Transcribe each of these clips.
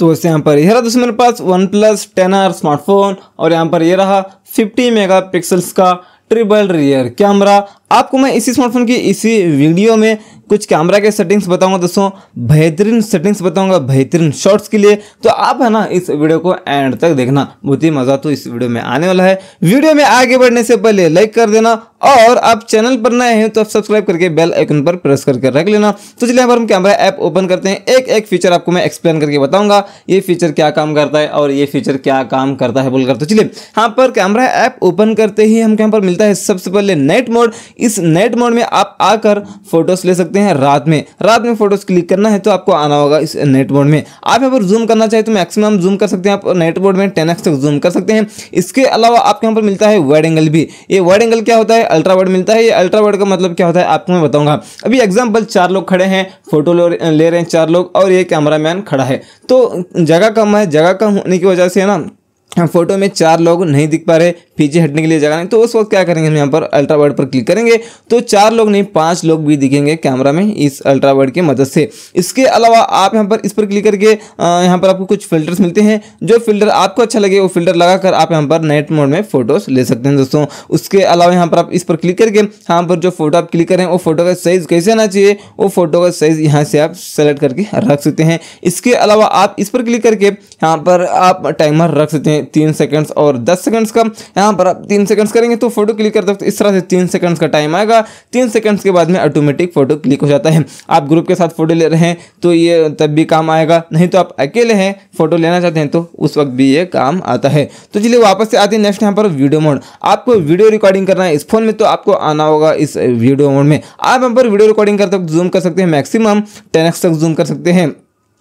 तो यहाँ पर यह रहा दोस्तों मेरे पास OnePlus ten R smartphone और यहाँ पर ये रहा 50 मेगापिक्सल्स का ट्रिपल रियर कैमरा आपको मैं इसी स्मार्टफोन की इसी वीडियो में कुछ कैमरा के सेटिंग्स बताऊंगा दोस्तों बेहतरीन सेटिंग्स बताऊंगा बेहतरीन शॉट्स के लिए तो आप है ना इस वीडियो को एंड तक देखना बहुत ही मज़ा तो इस वीडियो में आने वाला है वीडियो में आगे बढ़ने से पहले लाइक कर देना और आप चैनल पर नए हैं तो आप सब्सक्राइब करके बेल आइकन पर प्रेस करके रख लेना तो चलिए हम कैमरा ऐप ओपन करते हैं एक एक फीचर आपको मैं एक्सप्लेन करके बताऊंगा ये फीचर क्या काम करता है और ये फीचर क्या काम करता है बोलकर तो चलिए यहाँ पर कैमरा ऐप ओपन करते ही हमको यहाँ पर मिलता है सबसे पहले नाइट मोड इस नाइट मोड में आप आकर फोटोज़ ले सकते हैं रात में रात में फोटोज़ क्लिक करना है तो आपको आना होगा इस नाइट मोड में आप यहाँ पर जूम करना चाहे तो मैक्सिमम जूम कर सकते हैं आप नाइट मोड में टेन तक जूम कर सकते हैं इसके अलावा आपके यहाँ पर मिलता है वाइड एंगल भी ये वाइड एंगल क्या होता है अल्ट्रा वर्ड मिलता है ये अल्ट्रा वर्ड का मतलब क्या होता है आपको मैं बताऊंगा अभी एग्जाम्पल चार लोग खड़े हैं फोटो ले रहे हैं चार लोग और ये मैन खड़ा है तो जगह कम है जगह कम होने की वजह से है ना फोटो में चार लोग नहीं दिख पा रहे पीछे हटने के लिए जगह नहीं तो उस वक्त क्या करेंगे हम यहाँ पर अल्ट्रा वर्ड पर क्लिक करेंगे तो चार लोग नहीं पाँच लोग भी दिखेंगे कैमरा में इस अल्ट्रा वर्ड की मदद से इसके अलावा आप यहाँ पर इस पर क्लिक करके यहाँ पर आपको कुछ फिल्टर्स मिलते हैं जो फिल्टर आपको अच्छा लगे वो फिल्टर लगाकर आप यहाँ पर नाइट मोड में फोटोज ले सकते हैं दोस्तों उसके अलावा यहाँ पर आप इस पर क्लिक करके यहाँ पर जो फोटो आप क्लिक करें वो फोटो का साइज़ कैसे आना चाहिए वो फोटो का साइज़ यहाँ से आप सेलेक्ट करके रख सकते हैं इसके अलावा आप इस पर क्लिक करके यहाँ पर आप टाइमर रख सकते हैं तीन सेकेंड्स और दस सेकेंड्स का यहाँ यहाँ पर आप तीन सेकंड्स करेंगे तो फोटो क्लिक करते वक्त इस तरह से तीन सेकंड्स का टाइम आएगा तीन सेकंड्स के बाद में ऑटोमेटिक फोटो क्लिक हो जाता है आप ग्रुप के साथ फोटो ले रहे हैं तो ये तब भी काम आएगा नहीं तो आप अकेले हैं फोटो लेना चाहते हैं तो उस वक्त भी ये काम आता है तो चलिए वापस से आते हैं नेक्स्ट यहाँ पर वीडियो मोड आपको वीडियो रिकॉर्डिंग करना है इस फोन में तो आपको आना होगा इस वीडियो मोड में आप यहाँ पर वीडियो रिकॉर्डिंग करते वक्त जूम कर सकते हैं मैक्सिमम टेन तक जूम कर सकते हैं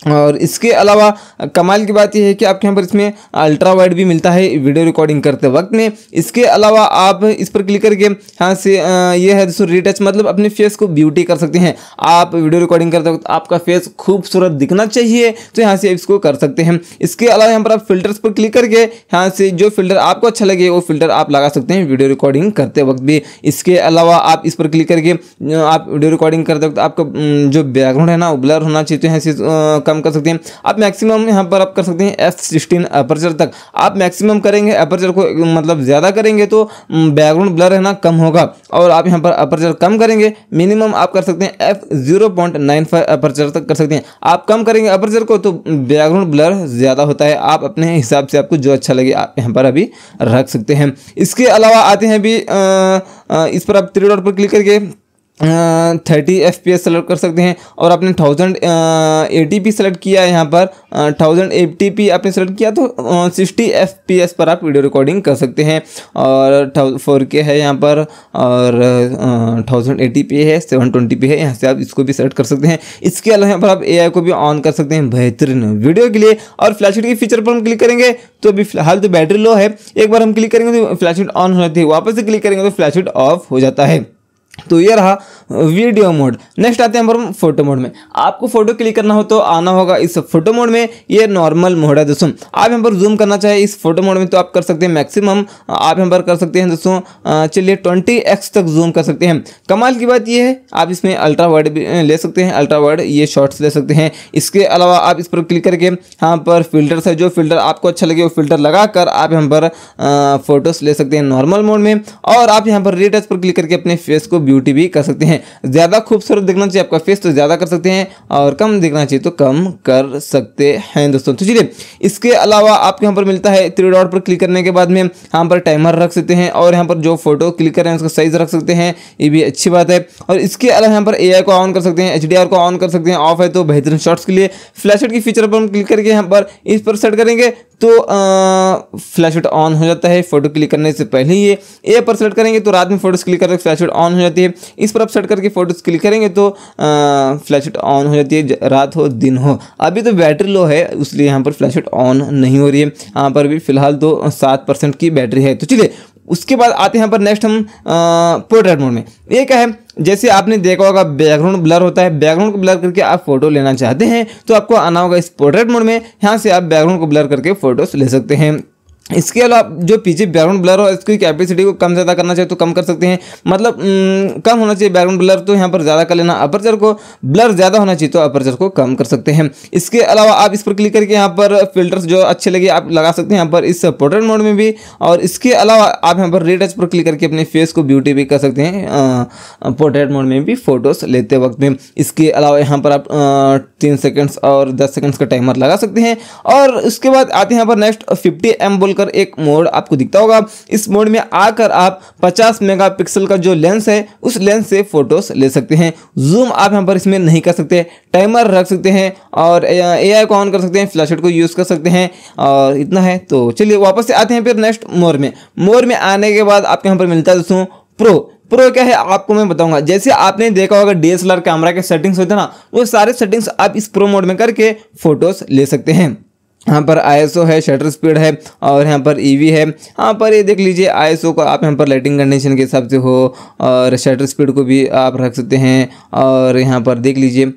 और इसके अलावा कमाल की बात यह है कि आपके यहाँ पर इसमें अल्ट्रा वाइड भी मिलता है वीडियो रिकॉर्डिंग करते वक्त में इसके अलावा आप इस पर क्लिक करके यहाँ से ये है दोस्तों रिटच मतलब अपने फेस को ब्यूटी कर सकते हैं आप वीडियो रिकॉर्डिंग करते वक्त आपका फेस खूबसूरत दिखना चाहिए तो यहाँ से इसको कर सकते हैं इसके अलावा यहाँ पर आप फिल्टर्स पर क्लिक करके यहाँ से जो फिल्टर आपको अच्छा लगे वो फिल्टर आप लगा सकते हैं वीडियो रिकॉर्डिंग करते वक्त भी इसके अलावा आप इस पर क्लिक करके आप वीडियो रिकॉर्डिंग करते वक्त आपका जो बैकग्राउंड है ना वो ब्लर होना चाहिए तो यहाँ से कम कर सकते हैं आप मैक्सिमम यहाँ पर आप कर सकते हैं एफ सिक्सटीन अपर्चर तक आप मैक्सिमम करेंगे अपर्चर को मतलब ज़्यादा करेंगे तो बैकग्राउंड ब्लर है ना कम होगा और आप यहाँ पर अपर्चर कम करेंगे मिनिमम आप कर सकते हैं F zero point nine five aperture तक कर सकते हैं आप कम करेंगे अपर्चर को तो बैकग्राउंड ब्लर ज़्यादा होता है आप अपने हिसाब से आपको जो अच्छा लगे आप यहाँ पर अभी रख सकते हैं इसके अलावा आते हैं अभी इस पर आप थ्री डॉट पर क्लिक करके thirty F P S select कर सकते हैं और आपने थाउजेंड टी पी सेलेक्ट किया यहाँ पर थाउजेंड टी पी आपने सेलेक्ट किया तो सिक्सटी एफ पी एस पर आप वीडियो रिकॉर्डिंग कर सकते हैं और फोर के है यहाँ पर और थाउजेंड एटी पी है सेवन ट्वेंटी पी है यहाँ से आप इसको भी सेलेक्ट कर सकते हैं इसके अलावा यहाँ पर आप ए आई को भी ऑन कर सकते हैं बेहतरीन वीडियो के लिए और फ्लैशलाइट के फीचर पर हम क्लिक करेंगे तो अभी फिलहाल तो बैटरी लो है एक बार हम क्लिक करेंगे तो फ्लैशलाइट ऑन हो जाती है वापस से क्लिक करेंगे तो फ्लैशलाइट ऑफ हो जाता है तो ये रहा वीडियो मोड नेक्स्ट आते हैं हम फोटो मोड में आपको फोटो क्लिक करना हो तो आना होगा इस फोटो मोड में ये नॉर्मल मोड है दोस्तों आप यहाँ पर जूम करना चाहे इस फोटो मोड में तो आप कर सकते हैं मैक्सिमम आप यहाँ पर कर सकते हैं दोस्तों चलिए ट्वेंटी एक्स तक जूम कर सकते हैं कमाल की बात यह है आप इसमें अल्ट्रा वर्ड भी ले सकते हैं अल्ट्रा वर्ड ये शॉर्ट्स ले सकते हैं इसके अलावा आप इस पर क्लिक करके यहाँ पर फिल्टर है जो फिल्टर आपको अच्छा लगे वो फिल्टर लगा कर आप यहाँ पर फोटोज़ ले सकते हैं नॉर्मल मोड में और आप यहाँ पर रेटर्स पर क्लिक करके अपने फेस को ब्यूटी भी कर सकते हैं ज़्यादा खूबसूरत दिखना चाहिए आपका फेस तो ज़्यादा कर सकते हैं और कम दिखना चाहिए तो कम कर सकते हैं दोस्तों तो चलिए इसके अलावा आपके यहाँ पर मिलता है थ्री डॉट पर क्लिक करने के बाद में यहाँ पर टाइमर रख सकते हैं और यहाँ पर जो फोटो क्लिक कर रहे हैं उसका साइज रख सकते हैं ये भी अच्छी बात है और इसके अलावा यहाँ पर ए को ऑन कर सकते हैं एच को ऑन कर सकते हैं ऑफ है तो बेहतरीन शॉर्ट्स के लिए फ्लैश की फीचर पर हम क्लिक करके यहाँ पर इस पर सेट करेंगे तो फ्लैश लाइट ऑन हो जाता है फोटो क्लिक करने से पहले ही ये ए पर सेलेक्ट करेंगे तो रात में फोटोज क्लिक करके फ्लैश लाइट ऑन हो जाती है इस पर आप सेट करके फोटोज क्लिक करेंगे तो फ्लैश लाइट ऑन हो जाती है रात हो दिन हो अभी तो बैटरी लो है इसलिए यहाँ पर फ्लैश लाइट ऑन नहीं हो रही है यहाँ पर भी फिलहाल तो सात परसेंट की बैटरी है तो चलिए उसके बाद आते हैं यहाँ पर नेक्स्ट हम पोर्ट्रेट मोड में ये क्या है जैसे आपने देखा होगा बैकग्राउंड ब्लर होता है बैकग्राउंड को ब्लर करके आप फोटो लेना चाहते हैं तो आपको आना होगा इस पोर्ट्रेट मोड में यहाँ से आप बैकग्राउंड को ब्लर करके फोटोज ले सकते हैं इसके अलावा जो पीछे बैकग्राउंड ब्लर हो इसकी कैपेसिटी को कम ज़्यादा करना चाहिए तो कम कर सकते हैं मतलब कम होना चाहिए बैकग्राउंड ब्लर तो यहाँ पर ज़्यादा कर लेना अपर्चर को ब्लर ज़्यादा होना चाहिए तो अपर्चर को कम कर सकते हैं इसके अलावा आप इस पर क्लिक करके यहाँ पर फिल्टर्स जो अच्छे लगे आप लगा सकते हैं यहाँ पर इस पोर्ट्रेट मोड में भी और इसके अलावा आप यहाँ पर रीटच पर क्लिक करके अपने फेस को ब्यूटी भी कर सकते हैं पोर्ट्रेट मोड में भी फ़ोटोज़ लेते वक्त में इसके अलावा यहाँ पर आप तीन सेकेंड्स और दस सेकेंड्स का टाइमर लगा सकते हैं और उसके बाद आते हैं यहाँ पर नेक्स्ट फिफ्टी एम बोल बोलकर एक मोड आपको दिखता होगा इस मोड में आकर आप 50 मेगापिक्सल का जो लेंस है उस लेंस से फोटोज ले सकते हैं जूम आप यहाँ पर इसमें नहीं कर सकते टाइमर रख सकते हैं और ए को ऑन कर सकते हैं फ्लैश को यूज़ कर सकते हैं और इतना है तो चलिए वापस से आते हैं फिर नेक्स्ट मोर में मोर में आने के बाद आपके यहाँ पर मिलता है दोस्तों प्रो प्रो क्या है आपको मैं बताऊंगा जैसे आपने देखा होगा डी कैमरा के सेटिंग्स होते हैं ना वो सारे सेटिंग्स आप इस प्रो मोड में करके फोटोज ले सकते हैं यहाँ पर आईएसओ है शटर स्पीड है और यहाँ पर ईवी e है यहाँ पर ये देख लीजिए आईएसओ को आप यहाँ पर लाइटिंग कंडीशन के हिसाब से हो और शटर स्पीड को भी आप रख सकते हैं और यहाँ पर देख लीजिए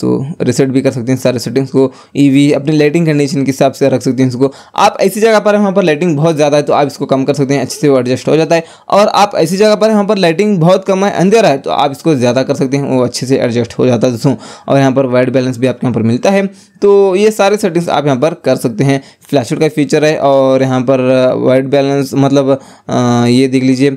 तो रिसेट भी कर सकते हैं सारे सेटिंग्स को ईवी e अपनी लाइटिंग कंडीशन के हिसाब से रख सकते हैं इसको आप ऐसी जगह पर वहाँ पर लाइटिंग बहुत ज़्यादा है तो आप इसको कम कर सकते हैं अच्छे से वो एडजस्ट हो जाता है और आप ऐसी जगह पर यहाँ पर लाइटिंग बहुत कम है अंधेरा है तो आप इसको ज़्यादा कर सकते हैं वो अच्छे से एडजस्ट हो जाता है दोस्तों और यहाँ पर वाइट बैलेंस भी आपके यहाँ पर मिलता है तो ये सारे सेटिंग्स आप यहाँ पर कर सकते हैं फ्लैश का फीचर है और यहाँ पर वाइट बैलेंस मतलब ये देख लीजिए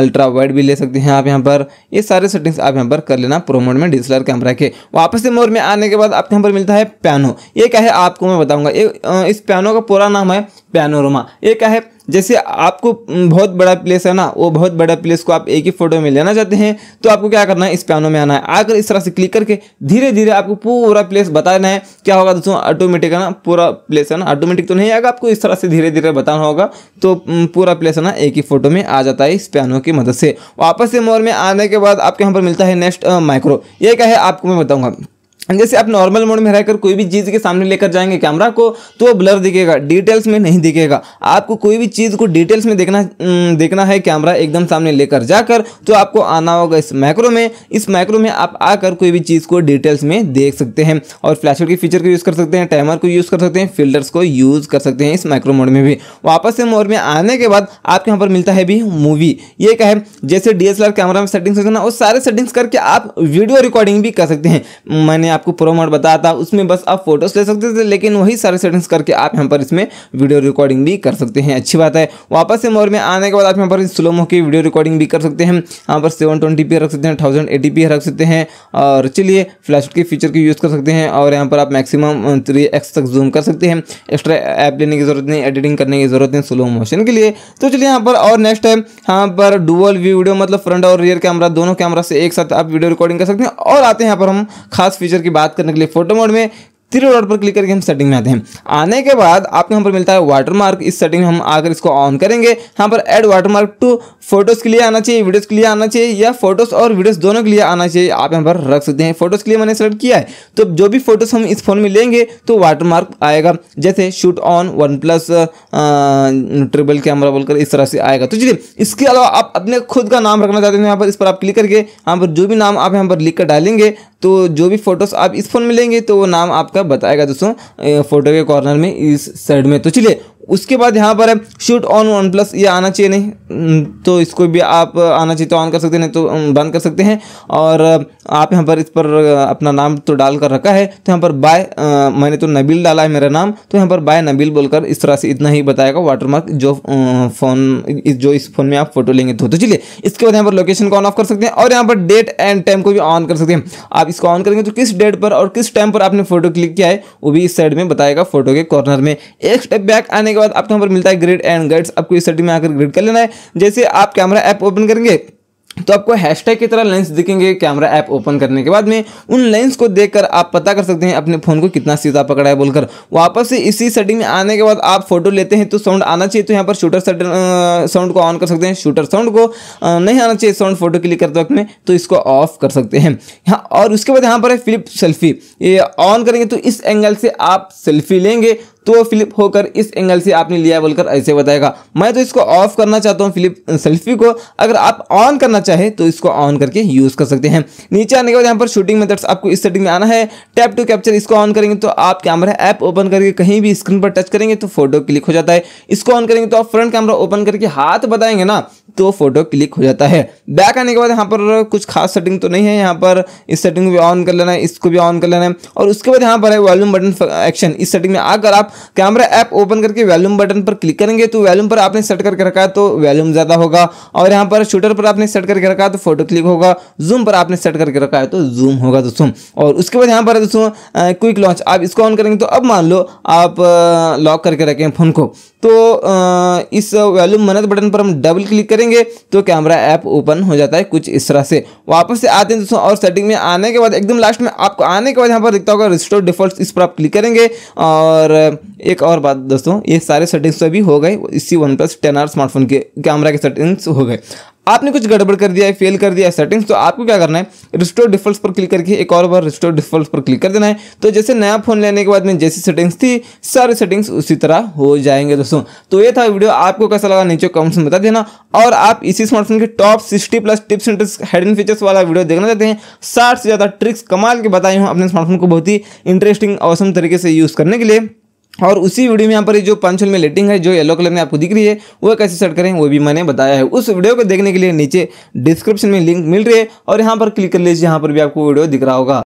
अल्ट्रा वाइट भी ले सकते हैं आप यहाँ पर ये सारे सेटिंग्स आप यहाँ पर कर लेना प्रोमोड में डी कैमरा के वापस से मोर में आने के बाद आपके यहाँ पर मिलता है पैनो ये क्या है आपको मैं बताऊँगा ये इस पैनो का पूरा नाम है पैनोरोमा ये क्या है जैसे आपको बहुत बड़ा प्लेस है ना वो बहुत बड़ा प्लेस को आप एक ही फोटो में लेना चाहते हैं तो आपको क्या करना है इस पैनो में आना है आकर इस तरह से क्लिक करके धीरे धीरे आपको पूरा प्लेस बताना है क्या होगा दोस्तों ऑटोमेटिक है ना पूरा प्लेस है ना ऑटोमेटिक तो नहीं आएगा आपको इस तरह से धीरे धीरे बताना होगा तो पूरा प्लेस है ना एक ही फोटो में आ जाता है इस पैनो की मदद से वापस से मोर में आने के बाद आपके यहाँ पर मिलता है नेक्स्ट माइक्रो ये क्या है आपको मैं बताऊँगा जैसे आप नॉर्मल मोड में रहकर कोई भी चीज़ के सामने लेकर जाएंगे कैमरा को तो वो ब्लर दिखेगा डिटेल्स में नहीं दिखेगा आपको कोई भी चीज़ को डिटेल्स में देखना देखना है कैमरा एकदम सामने लेकर जाकर तो आपको आना होगा इस मैक्रो में इस मैक्रो में आप आकर कोई भी चीज़ को डिटेल्स में देख सकते हैं और फ्लैश के फीचर को यूज़ कर सकते हैं टाइमर को यूज़ कर सकते हैं फिल्टर्स को यूज़ कर सकते हैं इस माइक्रो मोड में भी वापस से मोड में आने के बाद आपके यहाँ पर मिलता है भी मूवी ये क्या है जैसे डी कैमरा में सेटिंग्स होते हैं ना वो सारे सेटिंग्स करके आप वीडियो रिकॉर्डिंग भी कर सकते हैं मैंने आपको प्रो मोड बताया था उसमें बस आप फोटोज ले सकते थे लेकिन वही सारे सेटिंग्स करके आप यहाँ पर इसमें वीडियो रिकॉर्डिंग भी कर सकते हैं अच्छी बात है वापस से मोर में आने के बाद आप यहाँ पर स्लोमो की वीडियो रिकॉर्डिंग भी कर सकते हैं यहाँ पर सेवन ट्वेंटी पी रख सकते हैं थाउजेंड एटी पी रख सकते हैं और चलिए फ्लैश के फीचर की यूज़ कर सकते हैं और यहाँ पर आप मैक्सिमम थ्री एक्स तक जूम कर सकते हैं एक्स्ट्रा ऐप लेने की ज़रूरत नहीं एडिटिंग करने की ज़रूरत नहीं स्लो मोशन के लिए तो चलिए यहाँ पर और नेक्स्ट है यहाँ पर डुअल व्यू वीडियो मतलब फ्रंट और रियर कैमरा दोनों कैमरा से एक साथ आप वीडियो रिकॉर्डिंग कर सकते हैं और आते हैं यहाँ पर हम खास फीचर की बात करने के लिए फोटो मोड में थ्री डॉट पर क्लिक करके हम सेटिंग में आते हैं आने के बाद आपको यहाँ पर मिलता है वाटरमार्क इस सेटिंग में हम आकर इसको ऑन करेंगे यहाँ पर एड वाटरमार्क टू फोटोज़ के लिए आना चाहिए वीडियोज़ के लिए आना चाहिए या फोटोज़ और वीडियोज़ दोनों के लिए आना चाहिए आप यहाँ पर रख सकते हैं फोटोज़ के लिए मैंने सेलेक्ट किया है तो जो भी फोटोज़ हम इस फ़ोन में लेंगे तो वाटरमार्क आएगा जैसे shoot on OnePlus triple camera बोलकर इस तरह से आएगा तो चलिए इसके अलावा आप अपने खुद का नाम रखना चाहते हैं तो यहाँ पर इस पर आप क्लिक करके यहाँ पर जो भी नाम आप यहाँ पर लिख कर डालेंगे तो जो भी फोटोज़ आप इस फोन में लेंगे तो वो नाम आपका बताएगा दोस्तों फोटो के कॉर्नर में इस साइड में तो चलिए उसके बाद यहाँ पर है शूट ऑन वन प्लस ये आना चाहिए नहीं हम्म, तो इसको भी आप आना चाहिए तो ऑन कर सकते हैं नहीं तो बंद कर सकते हैं और आप यहाँ पर इस पर अपना नाम तो डाल कर रखा है तो यहाँ पर बाय मैंने तो नबील डाला है मेरा नाम तो यहाँ पर बाय नबील बोलकर इस तरह से इतना ही बताएगा वाटरमार्क जो फ़ोन जो इस फ़ोन में आप फोटो लेंगे तो, तो चलिए इसके बाद यहाँ पर लोकेशन को ऑन ऑफ कर सकते हैं और यहाँ पर डेट एंड टाइम को भी ऑन कर सकते हैं आप इसको ऑन करेंगे तो किस डेट पर और किस टाइम पर आपने फोटो क्लिक किया है वो भी इस साइड में बताएगा फोटो के कॉर्नर में एक स्टेप बैक आने करने के बाद आपको यहाँ पर मिलता है ग्रिड एंड गट्स आपको इस सेटिंग में आकर ग्रिड कर लेना है जैसे आप कैमरा ऐप ओपन करेंगे तो आपको हैशटैग की तरह लेंस दिखेंगे कैमरा ऐप ओपन करने के बाद में उन लेंस को देखकर आप पता कर सकते हैं अपने फ़ोन को कितना सीधा पकड़ा है बोलकर वापस से इसी सेटिंग में आने के बाद आप फोटो लेते हैं तो साउंड आना चाहिए तो यहाँ पर शूटर सेट साउंड को ऑन कर सकते हैं शूटर साउंड को नहीं आना चाहिए साउंड फोटो क्लिक करते वक्त में तो इसको ऑफ कर सकते हैं यहाँ और उसके बाद यहाँ पर है फ्लिप सेल्फी ये ऑन करेंगे तो इस एंगल से आप सेल्फी लेंगे तो वो फ्लिप होकर इस एंगल से आपने लिया बोलकर ऐसे बताएगा मैं तो इसको ऑफ करना चाहता हूँ फ्लिप सेल्फी को अगर आप ऑन करना चाहे तो इसको ऑन करके यूज़ कर सकते हैं नीचे आने के बाद यहाँ पर शूटिंग मेथड्स आपको इस सेटिंग में आना है टैप टू कैप्चर इसको ऑन करेंगे तो आप कैमरा ऐप ओपन करके कहीं भी स्क्रीन पर टच करेंगे तो फोटो क्लिक हो जाता है इसको ऑन करेंगे तो आप फ्रंट कैमरा ओपन करके हाथ बताएंगे ना तो फोटो क्लिक हो जाता है बैक आने के बाद यहाँ पर कुछ खास सेटिंग तो नहीं है यहाँ पर इस सेटिंग को भी ऑन कर लेना है इसको भी ऑन कर लेना है और उसके बाद यहाँ पर है वॉल्यूम बटन एक्शन इस सेटिंग में आकर आप कैमरा ऐप ओपन करके वॉल्यूम बटन पर क्लिक करेंगे तो वॉल्यूम पर आपने सेट करके रखा है तो वॉल्यूम ज़्यादा होगा और यहाँ पर शूटर पर आपने सेट करके रखा है तो फोटो क्लिक होगा जूम पर आपने सेट करके रखा है तो जूम होगा दोस्तों और उसके बाद यहाँ पर दोस्तों क्विक लॉन्च आप इसको ऑन करेंगे तो अब मान लो आप लॉक करके रखें फ़ोन को तो इस वॉल्यूम मनत बटन पर हम डबल क्लिक करेंगे तो कैमरा ऐप ओपन हो जाता है कुछ इस तरह से वापस से आते हैं दोस्तों और सेटिंग में आने के बाद एकदम लास्ट में आपको आने के बाद यहाँ पर दिखता होगा रिस्टोर डिफॉल्ट इस पर आप क्लिक करेंगे और एक और बात दोस्तों ये सारे सेटिंग्स तो अभी हो गए इसी OnePlus ten R smartphone के कैमरा के सेटिंग्स हो गए आपने कुछ गड़बड़ कर दिया है फेल कर दिया है सेटिंग्स तो आपको क्या करना है रिस्टोर डिफॉल्ट्स पर क्लिक करके एक और बार रिस्टोर डिफॉल्ट्स पर क्लिक कर देना है तो जैसे नया फोन लेने के बाद में जैसी सेटिंग्स थी सारी सेटिंग्स उसी तरह हो जाएंगे दोस्तों तो ये था वीडियो आपको कैसा लगा नीचे कमेंट्स में बता देना और आप इसी स्मार्टफोन के top sixty plus tips and tricks head and features वाला वीडियो देखना चाहते हैं साठ से ज़्यादा ट्रिक्स कमाल के बताए हूँ अपने स्मार्टफोन को बहुत ही इंटरेस्टिंग औसम तरीके से यूज़ करने के लिए और उसी वीडियो में यहाँ पर जो पाँच में लेटिंग है जो येलो कलर में आपको दिख रही है वो कैसे सेट करें वो भी मैंने बताया है उस वीडियो को देखने के लिए नीचे डिस्क्रिप्शन में लिंक मिल रही है और यहाँ पर क्लिक कर लीजिए यहाँ पर भी आपको वीडियो दिख रहा होगा